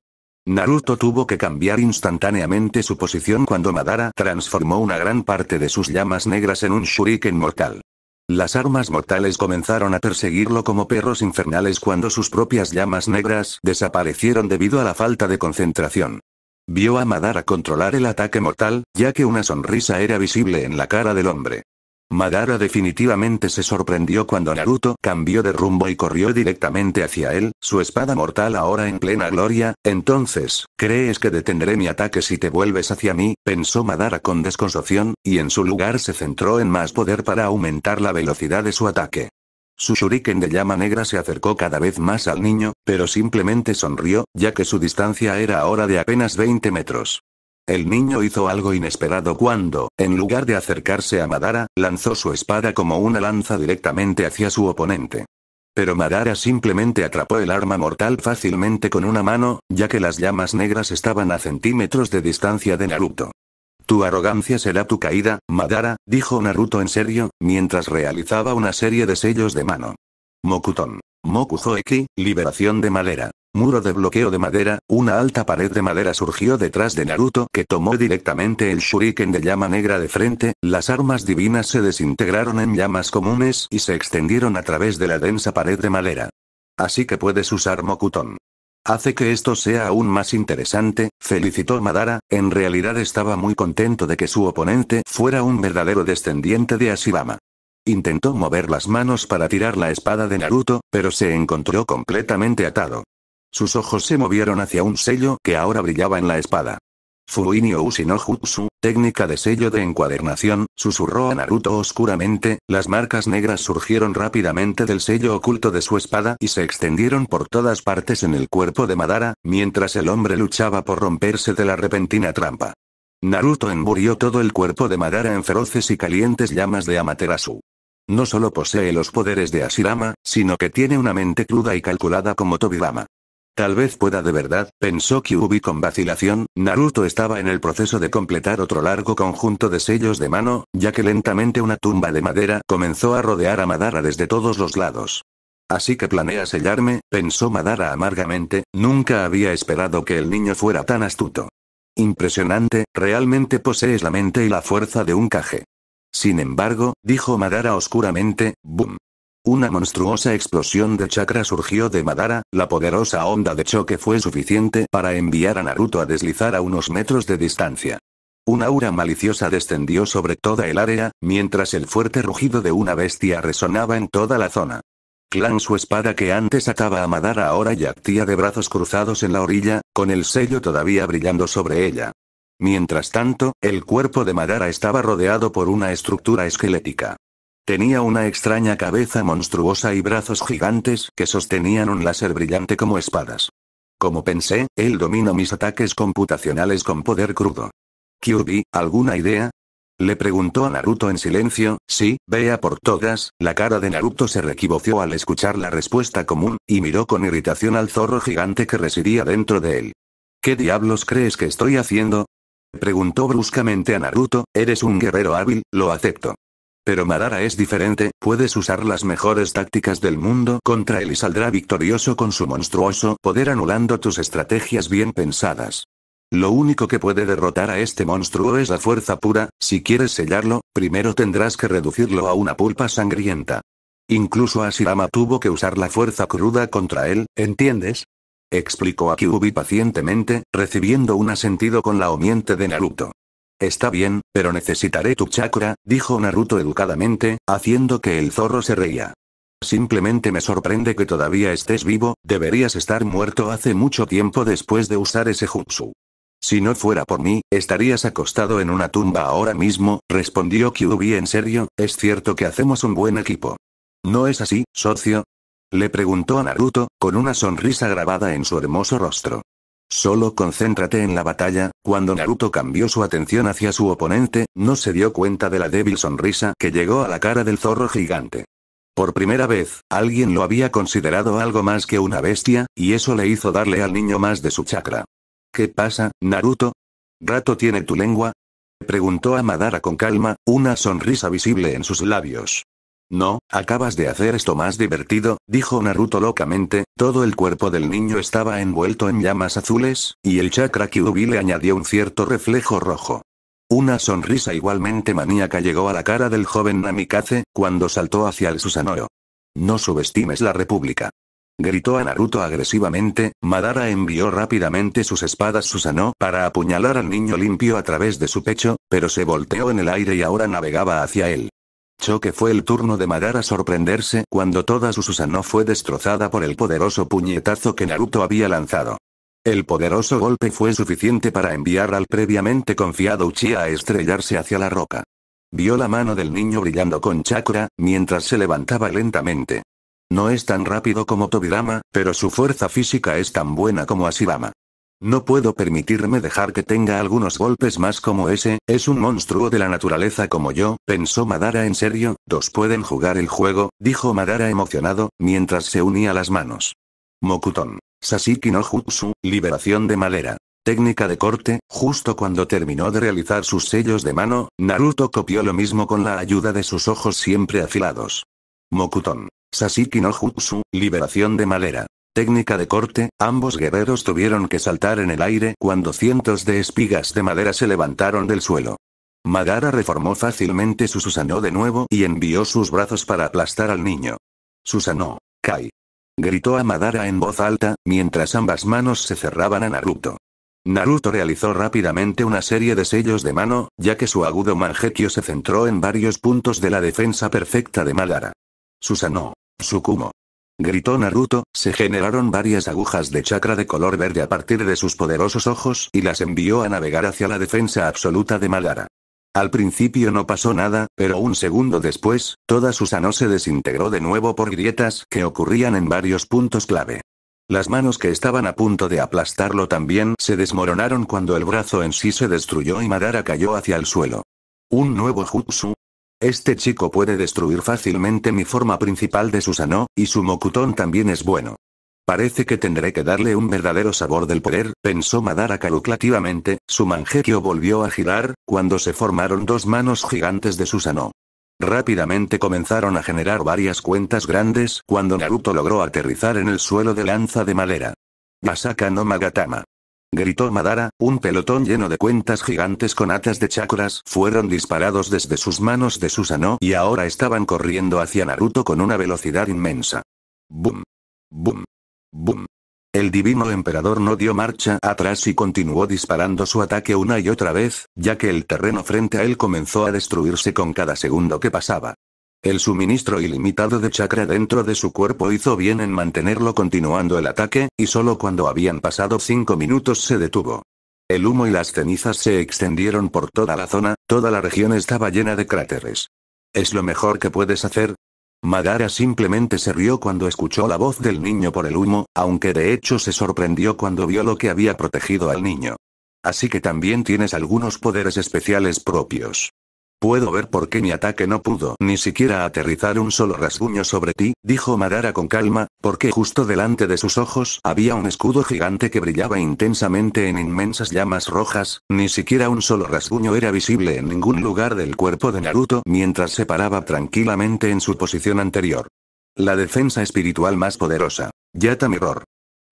Naruto tuvo que cambiar instantáneamente su posición cuando Madara transformó una gran parte de sus llamas negras en un shuriken mortal. Las armas mortales comenzaron a perseguirlo como perros infernales cuando sus propias llamas negras desaparecieron debido a la falta de concentración. Vio a Madara controlar el ataque mortal, ya que una sonrisa era visible en la cara del hombre. Madara definitivamente se sorprendió cuando Naruto cambió de rumbo y corrió directamente hacia él, su espada mortal ahora en plena gloria, entonces, ¿crees que detendré mi ataque si te vuelves hacia mí? pensó Madara con desconsoción, y en su lugar se centró en más poder para aumentar la velocidad de su ataque. Su shuriken de llama negra se acercó cada vez más al niño, pero simplemente sonrió, ya que su distancia era ahora de apenas 20 metros. El niño hizo algo inesperado cuando, en lugar de acercarse a Madara, lanzó su espada como una lanza directamente hacia su oponente. Pero Madara simplemente atrapó el arma mortal fácilmente con una mano, ya que las llamas negras estaban a centímetros de distancia de Naruto. Tu arrogancia será tu caída, Madara, dijo Naruto en serio, mientras realizaba una serie de sellos de mano. Mokuton. Mokuzoeki, liberación de madera. Muro de bloqueo de madera, una alta pared de madera surgió detrás de Naruto que tomó directamente el shuriken de llama negra de frente, las armas divinas se desintegraron en llamas comunes y se extendieron a través de la densa pared de madera. Así que puedes usar Mokuton. Hace que esto sea aún más interesante, felicitó Madara, en realidad estaba muy contento de que su oponente fuera un verdadero descendiente de Ashibama. Intentó mover las manos para tirar la espada de Naruto, pero se encontró completamente atado. Sus ojos se movieron hacia un sello que ahora brillaba en la espada. Fuinio técnica de sello de encuadernación, susurró a Naruto oscuramente, las marcas negras surgieron rápidamente del sello oculto de su espada y se extendieron por todas partes en el cuerpo de Madara, mientras el hombre luchaba por romperse de la repentina trampa. Naruto emburió todo el cuerpo de Madara en feroces y calientes llamas de Amaterasu. No solo posee los poderes de Asirama, sino que tiene una mente cruda y calculada como Tobirama. Tal vez pueda de verdad, pensó Kyuubi con vacilación, Naruto estaba en el proceso de completar otro largo conjunto de sellos de mano, ya que lentamente una tumba de madera comenzó a rodear a Madara desde todos los lados. Así que planea sellarme, pensó Madara amargamente, nunca había esperado que el niño fuera tan astuto. Impresionante, realmente posees la mente y la fuerza de un caje. Sin embargo, dijo Madara oscuramente, boom. Una monstruosa explosión de chakra surgió de Madara, la poderosa onda de choque fue suficiente para enviar a Naruto a deslizar a unos metros de distancia. Un aura maliciosa descendió sobre toda el área, mientras el fuerte rugido de una bestia resonaba en toda la zona. Clan su espada que antes ataba a Madara ahora yacía de brazos cruzados en la orilla, con el sello todavía brillando sobre ella. Mientras tanto, el cuerpo de Madara estaba rodeado por una estructura esquelética. Tenía una extraña cabeza monstruosa y brazos gigantes que sostenían un láser brillante como espadas. Como pensé, él domina mis ataques computacionales con poder crudo. Kyubi, ¿alguna idea? Le preguntó a Naruto en silencio, sí, vea por todas, la cara de Naruto se requivoció al escuchar la respuesta común, y miró con irritación al zorro gigante que residía dentro de él. ¿Qué diablos crees que estoy haciendo? Preguntó bruscamente a Naruto, eres un guerrero hábil, lo acepto. Pero Madara es diferente, puedes usar las mejores tácticas del mundo contra él y saldrá victorioso con su monstruoso poder anulando tus estrategias bien pensadas. Lo único que puede derrotar a este monstruo es la fuerza pura, si quieres sellarlo, primero tendrás que reducirlo a una pulpa sangrienta. Incluso Asirama tuvo que usar la fuerza cruda contra él, ¿entiendes? Explicó a pacientemente, recibiendo un asentido con la omiente de Naruto. Está bien, pero necesitaré tu chakra, dijo Naruto educadamente, haciendo que el zorro se reía. Simplemente me sorprende que todavía estés vivo, deberías estar muerto hace mucho tiempo después de usar ese jutsu. Si no fuera por mí, estarías acostado en una tumba ahora mismo, respondió Kyubi en serio, es cierto que hacemos un buen equipo. ¿No es así, socio? Le preguntó a Naruto, con una sonrisa grabada en su hermoso rostro. Solo concéntrate en la batalla. Cuando Naruto cambió su atención hacia su oponente, no se dio cuenta de la débil sonrisa que llegó a la cara del zorro gigante. Por primera vez, alguien lo había considerado algo más que una bestia, y eso le hizo darle al niño más de su chakra. ¿Qué pasa, Naruto? ¿Rato tiene tu lengua? Preguntó a Madara con calma, una sonrisa visible en sus labios. No, acabas de hacer esto más divertido, dijo Naruto locamente, todo el cuerpo del niño estaba envuelto en llamas azules, y el chakra Kyuubi le añadió un cierto reflejo rojo. Una sonrisa igualmente maníaca llegó a la cara del joven Namikaze, cuando saltó hacia el Susanoo. No subestimes la república. Gritó a Naruto agresivamente, Madara envió rápidamente sus espadas Susanoo para apuñalar al niño limpio a través de su pecho, pero se volteó en el aire y ahora navegaba hacia él. Choque fue el turno de Madara sorprenderse cuando toda su Susanoo fue destrozada por el poderoso puñetazo que Naruto había lanzado. El poderoso golpe fue suficiente para enviar al previamente confiado Uchiha a estrellarse hacia la roca. Vio la mano del niño brillando con chakra, mientras se levantaba lentamente. No es tan rápido como Tobirama, pero su fuerza física es tan buena como Asirama. No puedo permitirme dejar que tenga algunos golpes más como ese, es un monstruo de la naturaleza como yo, pensó Madara en serio, dos pueden jugar el juego, dijo Madara emocionado, mientras se unía las manos. Mokuton. Sasiki no Jutsu, liberación de madera. Técnica de corte, justo cuando terminó de realizar sus sellos de mano, Naruto copió lo mismo con la ayuda de sus ojos siempre afilados. Mokuton. Sasiki no Jutsu, liberación de madera. Técnica de corte, ambos guerreros tuvieron que saltar en el aire cuando cientos de espigas de madera se levantaron del suelo. Madara reformó fácilmente su Susanoo de nuevo y envió sus brazos para aplastar al niño. Susanoo, Kai. Gritó a Madara en voz alta, mientras ambas manos se cerraban a Naruto. Naruto realizó rápidamente una serie de sellos de mano, ya que su agudo manjequio se centró en varios puntos de la defensa perfecta de Madara. Susanoo, Sukumo, gritó Naruto, se generaron varias agujas de chakra de color verde a partir de sus poderosos ojos y las envió a navegar hacia la defensa absoluta de Madara. Al principio no pasó nada, pero un segundo después, toda Susano se desintegró de nuevo por grietas que ocurrían en varios puntos clave. Las manos que estaban a punto de aplastarlo también se desmoronaron cuando el brazo en sí se destruyó y Madara cayó hacia el suelo. Un nuevo jutsu, este chico puede destruir fácilmente mi forma principal de Susano, y su Mokuton también es bueno. Parece que tendré que darle un verdadero sabor del poder, pensó Madara calculativamente, su manjekio volvió a girar, cuando se formaron dos manos gigantes de Susano. Rápidamente comenzaron a generar varias cuentas grandes cuando Naruto logró aterrizar en el suelo de lanza de madera. Asaka no Magatama gritó Madara, un pelotón lleno de cuentas gigantes con atas de chakras fueron disparados desde sus manos de Susanoo y ahora estaban corriendo hacia Naruto con una velocidad inmensa. ¡Bum! ¡Bum! ¡Bum! El divino emperador no dio marcha atrás y continuó disparando su ataque una y otra vez, ya que el terreno frente a él comenzó a destruirse con cada segundo que pasaba. El suministro ilimitado de chakra dentro de su cuerpo hizo bien en mantenerlo continuando el ataque, y solo cuando habían pasado cinco minutos se detuvo. El humo y las cenizas se extendieron por toda la zona, toda la región estaba llena de cráteres. ¿Es lo mejor que puedes hacer? Madara simplemente se rió cuando escuchó la voz del niño por el humo, aunque de hecho se sorprendió cuando vio lo que había protegido al niño. Así que también tienes algunos poderes especiales propios. Puedo ver por qué mi ataque no pudo ni siquiera aterrizar un solo rasguño sobre ti, dijo Madara con calma, porque justo delante de sus ojos había un escudo gigante que brillaba intensamente en inmensas llamas rojas, ni siquiera un solo rasguño era visible en ningún lugar del cuerpo de Naruto mientras se paraba tranquilamente en su posición anterior. La defensa espiritual más poderosa. Yata Mirror.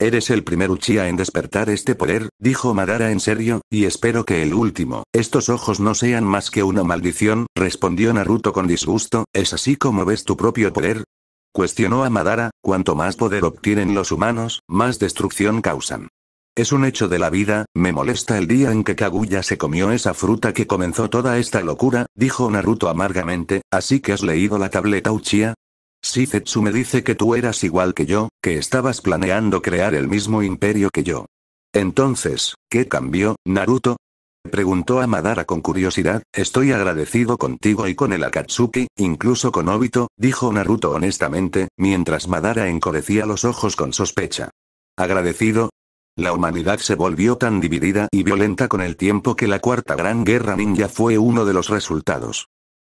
Eres el primer Uchiha en despertar este poder, dijo Madara en serio, y espero que el último. Estos ojos no sean más que una maldición, respondió Naruto con disgusto, ¿es así como ves tu propio poder? Cuestionó a Madara, cuanto más poder obtienen los humanos, más destrucción causan. Es un hecho de la vida, me molesta el día en que Kaguya se comió esa fruta que comenzó toda esta locura, dijo Naruto amargamente, así que has leído la tableta Uchiha, Shizetsu me dice que tú eras igual que yo, que estabas planeando crear el mismo imperio que yo. Entonces, ¿qué cambió, Naruto? Preguntó a Madara con curiosidad, estoy agradecido contigo y con el Akatsuki, incluso con Obito, dijo Naruto honestamente, mientras Madara encorecía los ojos con sospecha. ¿Agradecido? La humanidad se volvió tan dividida y violenta con el tiempo que la Cuarta Gran Guerra Ninja fue uno de los resultados.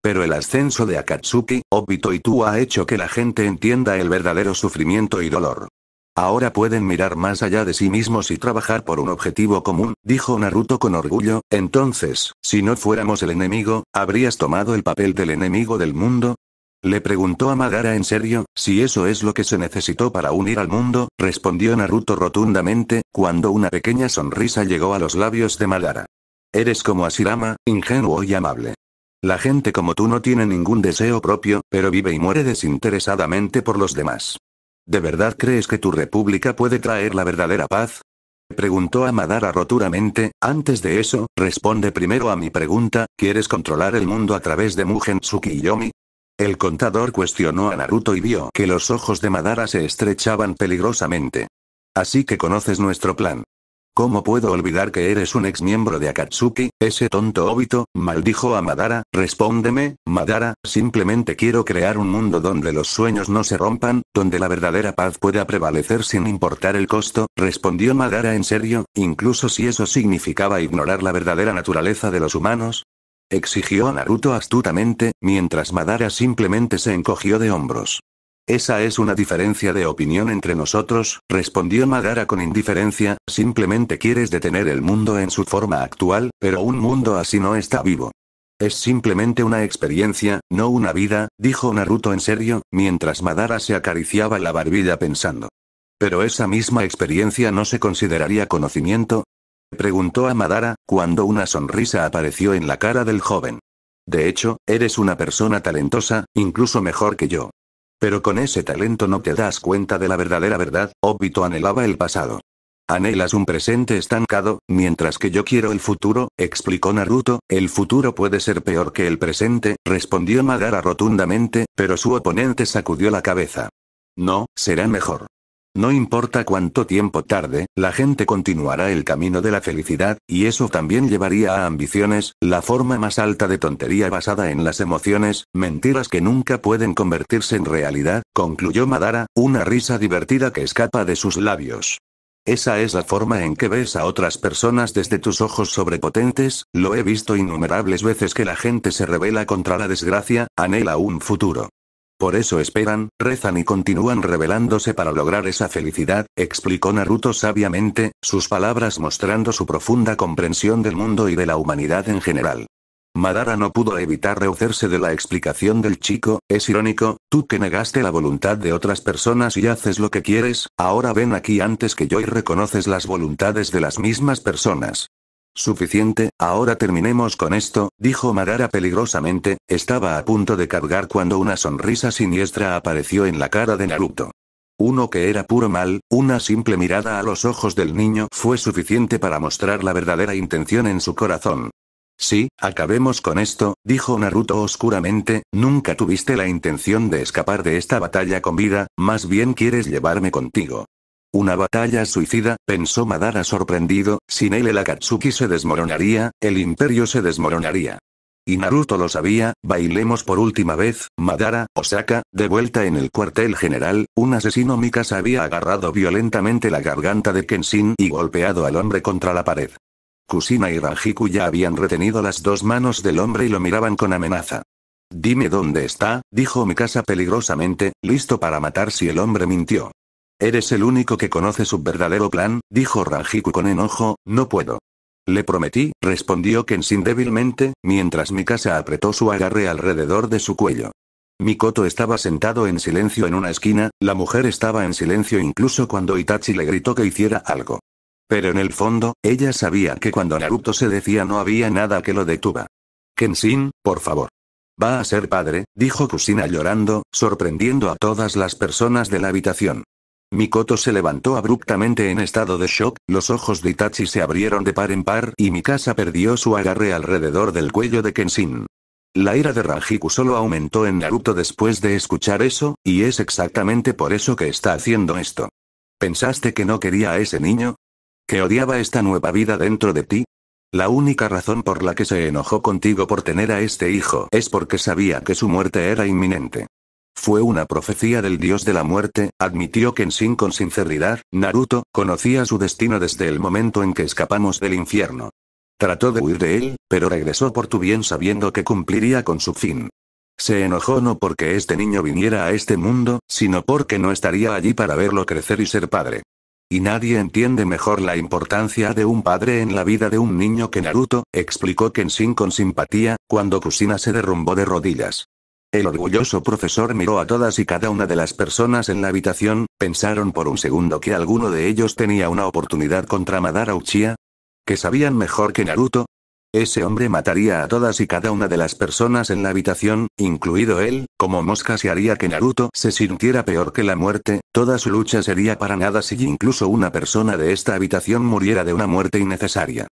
Pero el ascenso de Akatsuki, Obito y tú ha hecho que la gente entienda el verdadero sufrimiento y dolor. Ahora pueden mirar más allá de sí mismos y trabajar por un objetivo común, dijo Naruto con orgullo, entonces, si no fuéramos el enemigo, ¿habrías tomado el papel del enemigo del mundo? Le preguntó a Magara en serio, si eso es lo que se necesitó para unir al mundo, respondió Naruto rotundamente, cuando una pequeña sonrisa llegó a los labios de Madara, Eres como Asirama, ingenuo y amable. La gente como tú no tiene ningún deseo propio, pero vive y muere desinteresadamente por los demás. ¿De verdad crees que tu república puede traer la verdadera paz? Preguntó a Madara roturamente, antes de eso, responde primero a mi pregunta, ¿quieres controlar el mundo a través de Mugen Yomi? El contador cuestionó a Naruto y vio que los ojos de Madara se estrechaban peligrosamente. Así que conoces nuestro plan. ¿Cómo puedo olvidar que eres un ex miembro de Akatsuki, ese tonto óbito? maldijo a Madara, respóndeme, Madara, simplemente quiero crear un mundo donde los sueños no se rompan, donde la verdadera paz pueda prevalecer sin importar el costo, respondió Madara en serio, incluso si eso significaba ignorar la verdadera naturaleza de los humanos. Exigió a Naruto astutamente, mientras Madara simplemente se encogió de hombros. Esa es una diferencia de opinión entre nosotros, respondió Madara con indiferencia, simplemente quieres detener el mundo en su forma actual, pero un mundo así no está vivo. Es simplemente una experiencia, no una vida, dijo Naruto en serio, mientras Madara se acariciaba la barbilla pensando. ¿Pero esa misma experiencia no se consideraría conocimiento? Preguntó a Madara, cuando una sonrisa apareció en la cara del joven. De hecho, eres una persona talentosa, incluso mejor que yo. Pero con ese talento no te das cuenta de la verdadera verdad, Obito anhelaba el pasado. Anhelas un presente estancado, mientras que yo quiero el futuro, explicó Naruto, el futuro puede ser peor que el presente, respondió Madara rotundamente, pero su oponente sacudió la cabeza. No, será mejor. No importa cuánto tiempo tarde, la gente continuará el camino de la felicidad, y eso también llevaría a ambiciones, la forma más alta de tontería basada en las emociones, mentiras que nunca pueden convertirse en realidad, concluyó Madara, una risa divertida que escapa de sus labios. Esa es la forma en que ves a otras personas desde tus ojos sobrepotentes, lo he visto innumerables veces que la gente se revela contra la desgracia, anhela un futuro. Por eso esperan, rezan y continúan revelándose para lograr esa felicidad, explicó Naruto sabiamente, sus palabras mostrando su profunda comprensión del mundo y de la humanidad en general. Madara no pudo evitar rehucerse de la explicación del chico, es irónico, tú que negaste la voluntad de otras personas y haces lo que quieres, ahora ven aquí antes que yo y reconoces las voluntades de las mismas personas. Suficiente, ahora terminemos con esto, dijo Madara peligrosamente, estaba a punto de cargar cuando una sonrisa siniestra apareció en la cara de Naruto. Uno que era puro mal, una simple mirada a los ojos del niño fue suficiente para mostrar la verdadera intención en su corazón. Sí, acabemos con esto, dijo Naruto oscuramente, nunca tuviste la intención de escapar de esta batalla con vida, más bien quieres llevarme contigo. Una batalla suicida, pensó Madara sorprendido, sin él el Akatsuki se desmoronaría, el imperio se desmoronaría. Y Naruto lo sabía, bailemos por última vez, Madara, Osaka, de vuelta en el cuartel general, un asesino Mikasa había agarrado violentamente la garganta de Kenshin y golpeado al hombre contra la pared. Kusina y Ranjiku ya habían retenido las dos manos del hombre y lo miraban con amenaza. Dime dónde está, dijo Mikasa peligrosamente, listo para matar si el hombre mintió. Eres el único que conoce su verdadero plan, dijo Ranjiku con enojo, no puedo. Le prometí, respondió Kenshin débilmente, mientras Mikasa apretó su agarre alrededor de su cuello. Mikoto estaba sentado en silencio en una esquina, la mujer estaba en silencio incluso cuando Itachi le gritó que hiciera algo. Pero en el fondo, ella sabía que cuando Naruto se decía no había nada que lo detuva. Kenshin, por favor. Va a ser padre, dijo Kusina llorando, sorprendiendo a todas las personas de la habitación. Mikoto se levantó abruptamente en estado de shock, los ojos de Itachi se abrieron de par en par y Mikasa perdió su agarre alrededor del cuello de Kenshin. La ira de Ranjiku solo aumentó en Naruto después de escuchar eso, y es exactamente por eso que está haciendo esto. ¿Pensaste que no quería a ese niño? ¿Que odiaba esta nueva vida dentro de ti? La única razón por la que se enojó contigo por tener a este hijo es porque sabía que su muerte era inminente. Fue una profecía del dios de la muerte, admitió Kenshin con sinceridad, Naruto, conocía su destino desde el momento en que escapamos del infierno. Trató de huir de él, pero regresó por tu bien sabiendo que cumpliría con su fin. Se enojó no porque este niño viniera a este mundo, sino porque no estaría allí para verlo crecer y ser padre. Y nadie entiende mejor la importancia de un padre en la vida de un niño que Naruto, explicó Kenshin con simpatía, cuando Kusina se derrumbó de rodillas. El orgulloso profesor miró a todas y cada una de las personas en la habitación, pensaron por un segundo que alguno de ellos tenía una oportunidad contra Madara Uchiha. ¿Que sabían mejor que Naruto? Ese hombre mataría a todas y cada una de las personas en la habitación, incluido él, como mosca se haría que Naruto se sintiera peor que la muerte, toda su lucha sería para nada si incluso una persona de esta habitación muriera de una muerte innecesaria.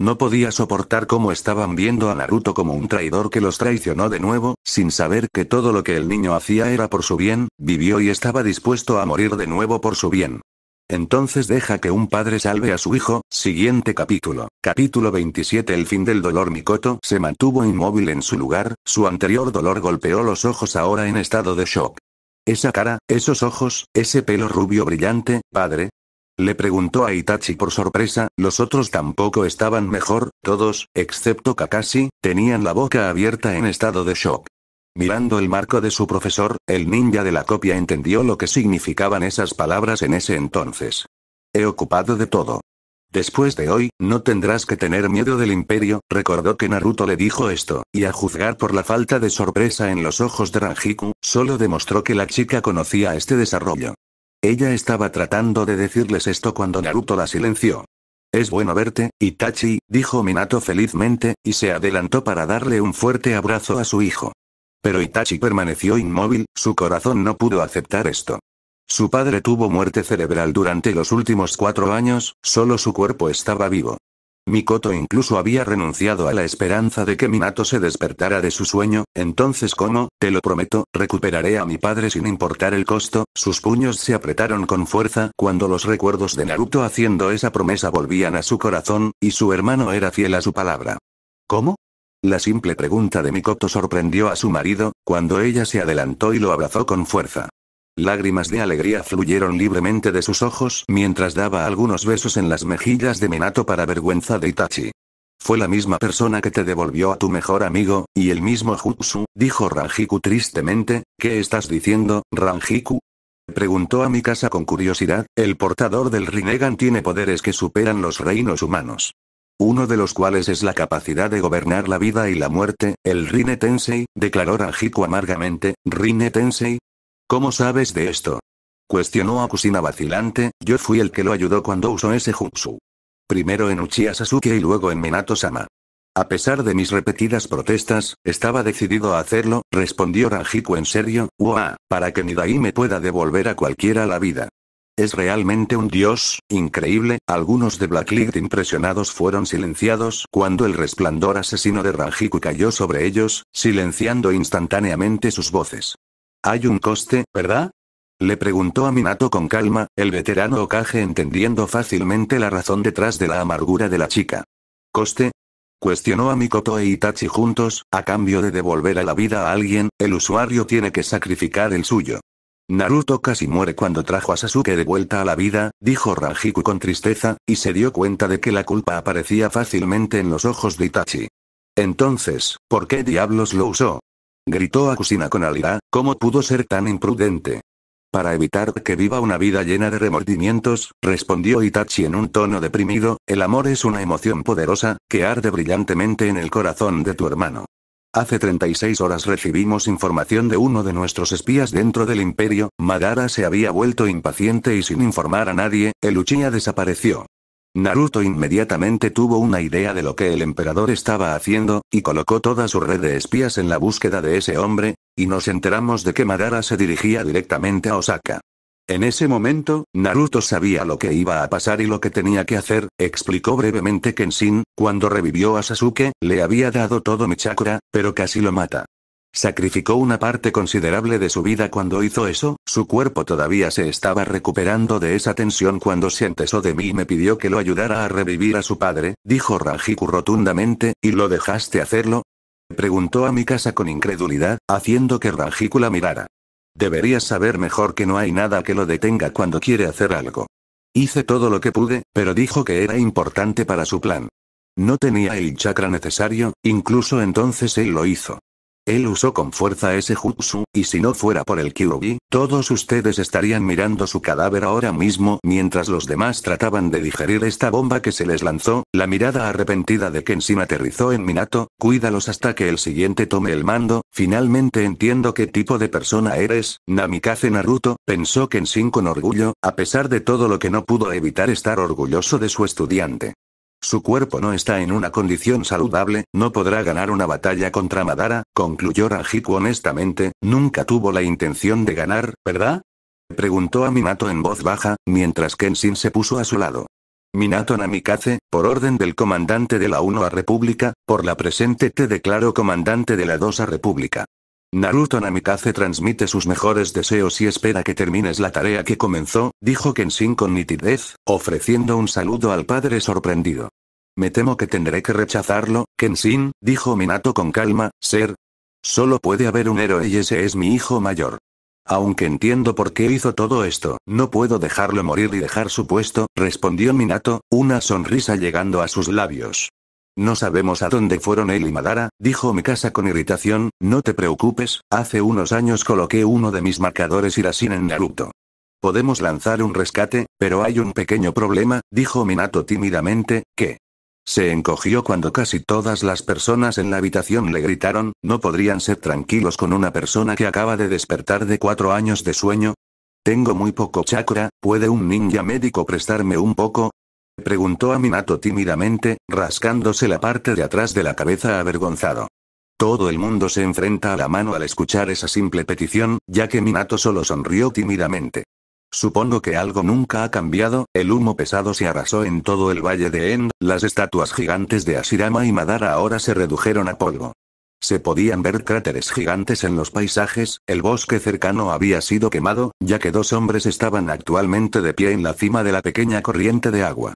No podía soportar cómo estaban viendo a Naruto como un traidor que los traicionó de nuevo, sin saber que todo lo que el niño hacía era por su bien, vivió y estaba dispuesto a morir de nuevo por su bien. Entonces deja que un padre salve a su hijo, siguiente capítulo. Capítulo 27 El fin del dolor Mikoto se mantuvo inmóvil en su lugar, su anterior dolor golpeó los ojos ahora en estado de shock. Esa cara, esos ojos, ese pelo rubio brillante, padre, le preguntó a Itachi por sorpresa, los otros tampoco estaban mejor, todos, excepto Kakashi, tenían la boca abierta en estado de shock. Mirando el marco de su profesor, el ninja de la copia entendió lo que significaban esas palabras en ese entonces. He ocupado de todo. Después de hoy, no tendrás que tener miedo del imperio, recordó que Naruto le dijo esto, y a juzgar por la falta de sorpresa en los ojos de Ranjiku, solo demostró que la chica conocía este desarrollo. Ella estaba tratando de decirles esto cuando Naruto la silenció. Es bueno verte, Itachi, dijo Minato felizmente, y se adelantó para darle un fuerte abrazo a su hijo. Pero Itachi permaneció inmóvil, su corazón no pudo aceptar esto. Su padre tuvo muerte cerebral durante los últimos cuatro años, solo su cuerpo estaba vivo. Mikoto incluso había renunciado a la esperanza de que Minato se despertara de su sueño, entonces como, te lo prometo, recuperaré a mi padre sin importar el costo, sus puños se apretaron con fuerza cuando los recuerdos de Naruto haciendo esa promesa volvían a su corazón, y su hermano era fiel a su palabra. ¿Cómo? La simple pregunta de Mikoto sorprendió a su marido, cuando ella se adelantó y lo abrazó con fuerza. Lágrimas de alegría fluyeron libremente de sus ojos mientras daba algunos besos en las mejillas de Minato para vergüenza de Itachi. Fue la misma persona que te devolvió a tu mejor amigo, y el mismo Jutsu, dijo Ranjiku tristemente, ¿qué estás diciendo, Ranjiku? Preguntó a mi casa con curiosidad, el portador del Rinnegan tiene poderes que superan los reinos humanos uno de los cuales es la capacidad de gobernar la vida y la muerte, el Rine Tensei, declaró Ranjiku amargamente, Rine Tensei, ¿Cómo sabes de esto? Cuestionó a Kusina vacilante, yo fui el que lo ayudó cuando usó ese jutsu. Primero en Uchiha Sasuke y luego en Minato-sama. A pesar de mis repetidas protestas, estaba decidido a hacerlo, respondió Ranjiku en serio, uah, para que Nidai me pueda devolver a cualquiera la vida. Es realmente un dios, increíble, algunos de Blacklist impresionados fueron silenciados cuando el resplandor asesino de Ranjiku cayó sobre ellos, silenciando instantáneamente sus voces. Hay un coste, ¿verdad? Le preguntó a Minato con calma, el veterano Okage entendiendo fácilmente la razón detrás de la amargura de la chica. ¿Coste? Cuestionó a Mikoto e Itachi juntos, a cambio de devolver a la vida a alguien, el usuario tiene que sacrificar el suyo. Naruto casi muere cuando trajo a Sasuke de vuelta a la vida, dijo Rajiku con tristeza, y se dio cuenta de que la culpa aparecía fácilmente en los ojos de Itachi. Entonces, ¿por qué diablos lo usó? Gritó Kusina con alidad, ¿cómo pudo ser tan imprudente? Para evitar que viva una vida llena de remordimientos, respondió Itachi en un tono deprimido, el amor es una emoción poderosa, que arde brillantemente en el corazón de tu hermano. Hace 36 horas recibimos información de uno de nuestros espías dentro del imperio, Madara se había vuelto impaciente y sin informar a nadie, el Uchiha desapareció. Naruto inmediatamente tuvo una idea de lo que el emperador estaba haciendo, y colocó toda su red de espías en la búsqueda de ese hombre, y nos enteramos de que Madara se dirigía directamente a Osaka. En ese momento, Naruto sabía lo que iba a pasar y lo que tenía que hacer, explicó brevemente que Kenshin, cuando revivió a Sasuke, le había dado todo mi chakra, pero casi lo mata. Sacrificó una parte considerable de su vida cuando hizo eso, su cuerpo todavía se estaba recuperando de esa tensión cuando se entesó de mí y me pidió que lo ayudara a revivir a su padre, dijo Rajiku rotundamente, ¿y lo dejaste hacerlo? Preguntó a mi casa con incredulidad, haciendo que Rajiku la mirara. Deberías saber mejor que no hay nada que lo detenga cuando quiere hacer algo. Hice todo lo que pude, pero dijo que era importante para su plan. No tenía el chakra necesario, incluso entonces él lo hizo. Él usó con fuerza ese jutsu, y si no fuera por el Kyuubi, todos ustedes estarían mirando su cadáver ahora mismo mientras los demás trataban de digerir esta bomba que se les lanzó, la mirada arrepentida de Kenshin aterrizó en Minato, cuídalos hasta que el siguiente tome el mando, finalmente entiendo qué tipo de persona eres, Namikaze Naruto, pensó Kenshin con orgullo, a pesar de todo lo que no pudo evitar estar orgulloso de su estudiante. Su cuerpo no está en una condición saludable, no podrá ganar una batalla contra Madara, concluyó Rajiku honestamente, nunca tuvo la intención de ganar, ¿verdad? Preguntó a Minato en voz baja, mientras Kenshin se puso a su lado. Minato Namikaze, por orden del comandante de la 1A República, por la presente te declaro comandante de la 2A República. Naruto Namikaze transmite sus mejores deseos y espera que termines la tarea que comenzó, dijo Kenshin con nitidez, ofreciendo un saludo al padre sorprendido. Me temo que tendré que rechazarlo, Kenshin, dijo Minato con calma, ser. Solo puede haber un héroe y ese es mi hijo mayor. Aunque entiendo por qué hizo todo esto, no puedo dejarlo morir y dejar su puesto, respondió Minato, una sonrisa llegando a sus labios. No sabemos a dónde fueron él y Madara, dijo Mikasa con irritación, no te preocupes, hace unos años coloqué uno de mis marcadores Irasina en Naruto. Podemos lanzar un rescate, pero hay un pequeño problema, dijo Minato tímidamente, que... Se encogió cuando casi todas las personas en la habitación le gritaron, ¿no podrían ser tranquilos con una persona que acaba de despertar de cuatro años de sueño? Tengo muy poco chakra, ¿puede un ninja médico prestarme un poco? preguntó a Minato tímidamente, rascándose la parte de atrás de la cabeza avergonzado. Todo el mundo se enfrenta a la mano al escuchar esa simple petición, ya que Minato solo sonrió tímidamente. Supongo que algo nunca ha cambiado, el humo pesado se arrasó en todo el valle de End, las estatuas gigantes de Ashirama y Madara ahora se redujeron a polvo. Se podían ver cráteres gigantes en los paisajes, el bosque cercano había sido quemado, ya que dos hombres estaban actualmente de pie en la cima de la pequeña corriente de agua.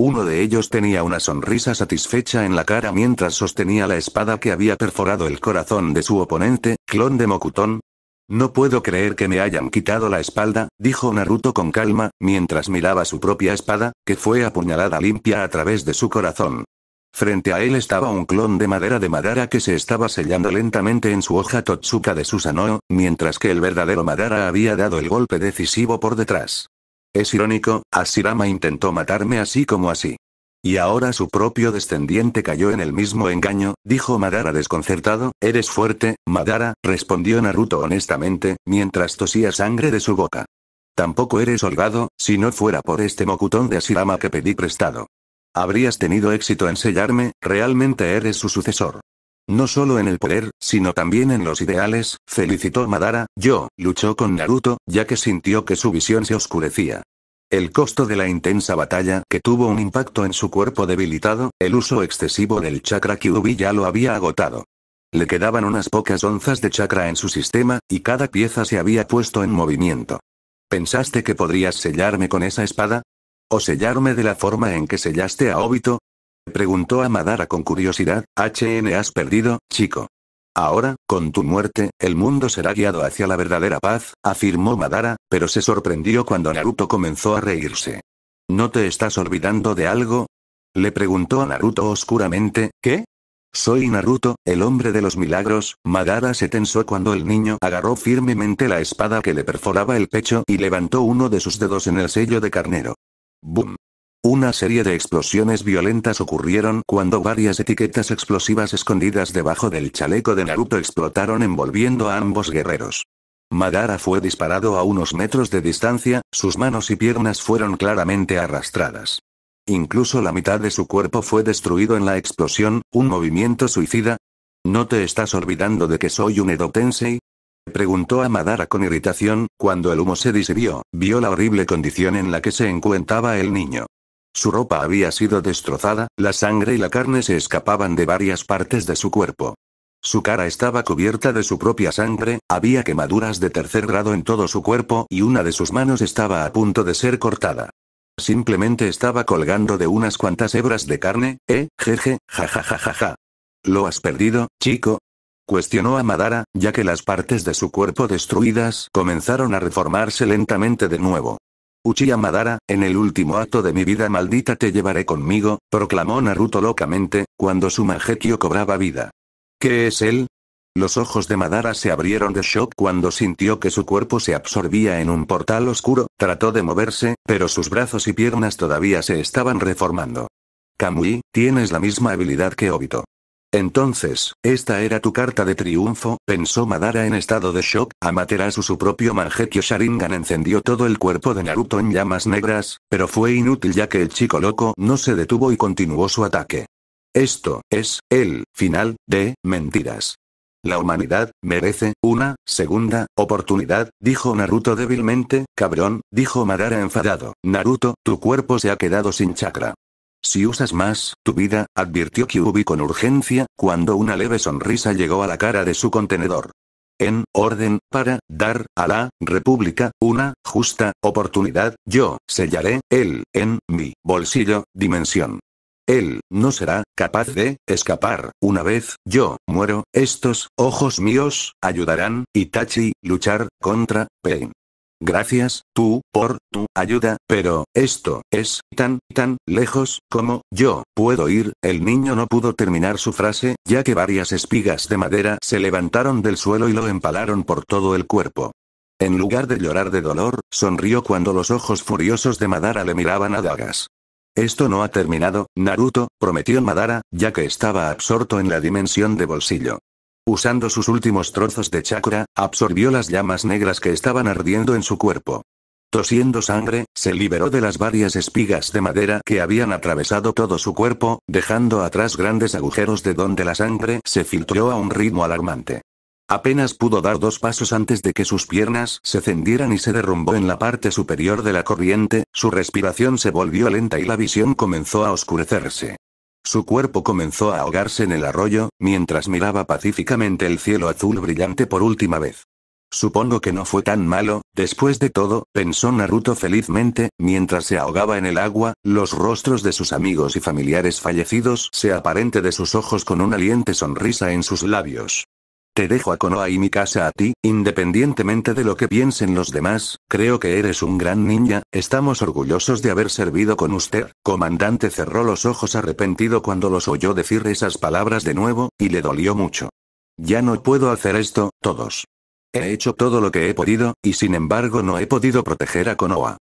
Uno de ellos tenía una sonrisa satisfecha en la cara mientras sostenía la espada que había perforado el corazón de su oponente, clon de Mokuton. No puedo creer que me hayan quitado la espalda, dijo Naruto con calma, mientras miraba su propia espada, que fue apuñalada limpia a través de su corazón. Frente a él estaba un clon de madera de Madara que se estaba sellando lentamente en su hoja Totsuka de Susanoo, mientras que el verdadero Madara había dado el golpe decisivo por detrás. Es irónico, Asirama intentó matarme así como así. Y ahora su propio descendiente cayó en el mismo engaño, dijo Madara desconcertado, eres fuerte, Madara, respondió Naruto honestamente, mientras tosía sangre de su boca. Tampoco eres holgado, si no fuera por este mocutón de Asirama que pedí prestado. Habrías tenido éxito en sellarme, realmente eres su sucesor. No solo en el poder, sino también en los ideales, felicitó Madara, yo, luchó con Naruto, ya que sintió que su visión se oscurecía. El costo de la intensa batalla que tuvo un impacto en su cuerpo debilitado, el uso excesivo del chakra Kyuubi ya lo había agotado. Le quedaban unas pocas onzas de chakra en su sistema, y cada pieza se había puesto en movimiento. ¿Pensaste que podrías sellarme con esa espada? ¿O sellarme de la forma en que sellaste a Obito? preguntó a Madara con curiosidad, HN has perdido, chico. Ahora, con tu muerte, el mundo será guiado hacia la verdadera paz, afirmó Madara, pero se sorprendió cuando Naruto comenzó a reírse. ¿No te estás olvidando de algo? Le preguntó a Naruto oscuramente, ¿qué? Soy Naruto, el hombre de los milagros, Madara se tensó cuando el niño agarró firmemente la espada que le perforaba el pecho y levantó uno de sus dedos en el sello de carnero. ¡Bum! Una serie de explosiones violentas ocurrieron cuando varias etiquetas explosivas escondidas debajo del chaleco de Naruto explotaron envolviendo a ambos guerreros. Madara fue disparado a unos metros de distancia, sus manos y piernas fueron claramente arrastradas. Incluso la mitad de su cuerpo fue destruido en la explosión, un movimiento suicida. ¿No te estás olvidando de que soy un edotensei? Preguntó a Madara con irritación, cuando el humo se disipó. vio la horrible condición en la que se encuentraba el niño. Su ropa había sido destrozada, la sangre y la carne se escapaban de varias partes de su cuerpo. Su cara estaba cubierta de su propia sangre, había quemaduras de tercer grado en todo su cuerpo y una de sus manos estaba a punto de ser cortada. Simplemente estaba colgando de unas cuantas hebras de carne, eh, jeje, jajajajaja. ¿Lo has perdido, chico? Cuestionó a Madara, ya que las partes de su cuerpo destruidas comenzaron a reformarse lentamente de nuevo. Uchiha Madara, en el último acto de mi vida maldita te llevaré conmigo, proclamó Naruto locamente, cuando su Mangekyo cobraba vida. ¿Qué es él? Los ojos de Madara se abrieron de shock cuando sintió que su cuerpo se absorbía en un portal oscuro, trató de moverse, pero sus brazos y piernas todavía se estaban reformando. Kamui, tienes la misma habilidad que Obito. Entonces, esta era tu carta de triunfo, pensó Madara en estado de shock, Amaterasu su propio Mangekyo Sharingan encendió todo el cuerpo de Naruto en llamas negras, pero fue inútil ya que el chico loco no se detuvo y continuó su ataque. Esto, es, el, final, de, mentiras. La humanidad, merece, una, segunda, oportunidad, dijo Naruto débilmente, cabrón, dijo Madara enfadado, Naruto, tu cuerpo se ha quedado sin chakra. Si usas más, tu vida, advirtió Kyubi con urgencia, cuando una leve sonrisa llegó a la cara de su contenedor. En orden, para dar a la República una justa oportunidad, yo sellaré él en mi bolsillo dimensión. Él no será capaz de escapar. Una vez yo muero, estos ojos míos ayudarán Itachi luchar contra Pain. Gracias, tú, por tu ayuda, pero, esto, es, tan, tan, lejos, como, yo, puedo ir, el niño no pudo terminar su frase, ya que varias espigas de madera se levantaron del suelo y lo empalaron por todo el cuerpo. En lugar de llorar de dolor, sonrió cuando los ojos furiosos de Madara le miraban a dagas. Esto no ha terminado, Naruto, prometió Madara, ya que estaba absorto en la dimensión de bolsillo. Usando sus últimos trozos de chakra, absorbió las llamas negras que estaban ardiendo en su cuerpo. Tosiendo sangre, se liberó de las varias espigas de madera que habían atravesado todo su cuerpo, dejando atrás grandes agujeros de donde la sangre se filtró a un ritmo alarmante. Apenas pudo dar dos pasos antes de que sus piernas se cendieran y se derrumbó en la parte superior de la corriente, su respiración se volvió lenta y la visión comenzó a oscurecerse. Su cuerpo comenzó a ahogarse en el arroyo, mientras miraba pacíficamente el cielo azul brillante por última vez. Supongo que no fue tan malo, después de todo, pensó Naruto felizmente, mientras se ahogaba en el agua, los rostros de sus amigos y familiares fallecidos se aparente de sus ojos con una liente sonrisa en sus labios. Te dejo a Konoha y mi casa a ti, independientemente de lo que piensen los demás, creo que eres un gran niña, estamos orgullosos de haber servido con usted. Comandante cerró los ojos arrepentido cuando los oyó decir esas palabras de nuevo, y le dolió mucho. Ya no puedo hacer esto, todos. He hecho todo lo que he podido, y sin embargo no he podido proteger a Konoha.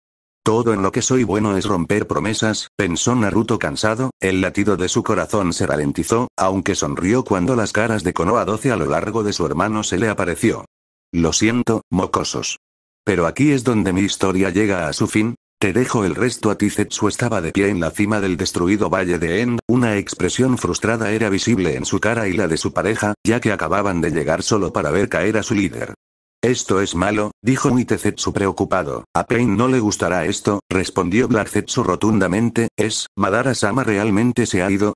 Todo en lo que soy bueno es romper promesas, pensó Naruto cansado, el latido de su corazón se ralentizó, aunque sonrió cuando las caras de Konoha 12 a lo largo de su hermano se le apareció. Lo siento, mocosos. Pero aquí es donde mi historia llega a su fin, te dejo el resto a ti Zetsu estaba de pie en la cima del destruido valle de En, una expresión frustrada era visible en su cara y la de su pareja, ya que acababan de llegar solo para ver caer a su líder. Esto es malo, dijo Uitezetsu preocupado. A Pain no le gustará esto, respondió Blarzetsu rotundamente, ¿es, Madara-sama realmente se ha ido?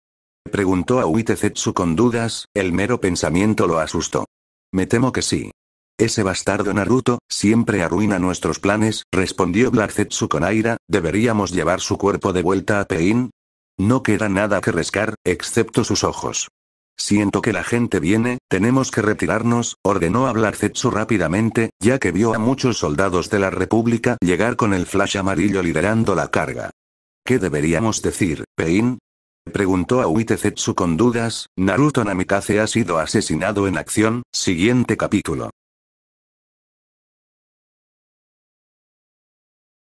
Preguntó a Uitezetsu con dudas, el mero pensamiento lo asustó. Me temo que sí. Ese bastardo Naruto, siempre arruina nuestros planes, respondió Blarzetsu con aira, ¿deberíamos llevar su cuerpo de vuelta a Pain? No queda nada que rescar, excepto sus ojos. Siento que la gente viene, tenemos que retirarnos, ordenó hablar Zetsu rápidamente, ya que vio a muchos soldados de la República llegar con el flash amarillo liderando la carga. ¿Qué deberíamos decir, Pein? Preguntó a Zetsu con dudas, Naruto Namikaze ha sido asesinado en acción, siguiente capítulo.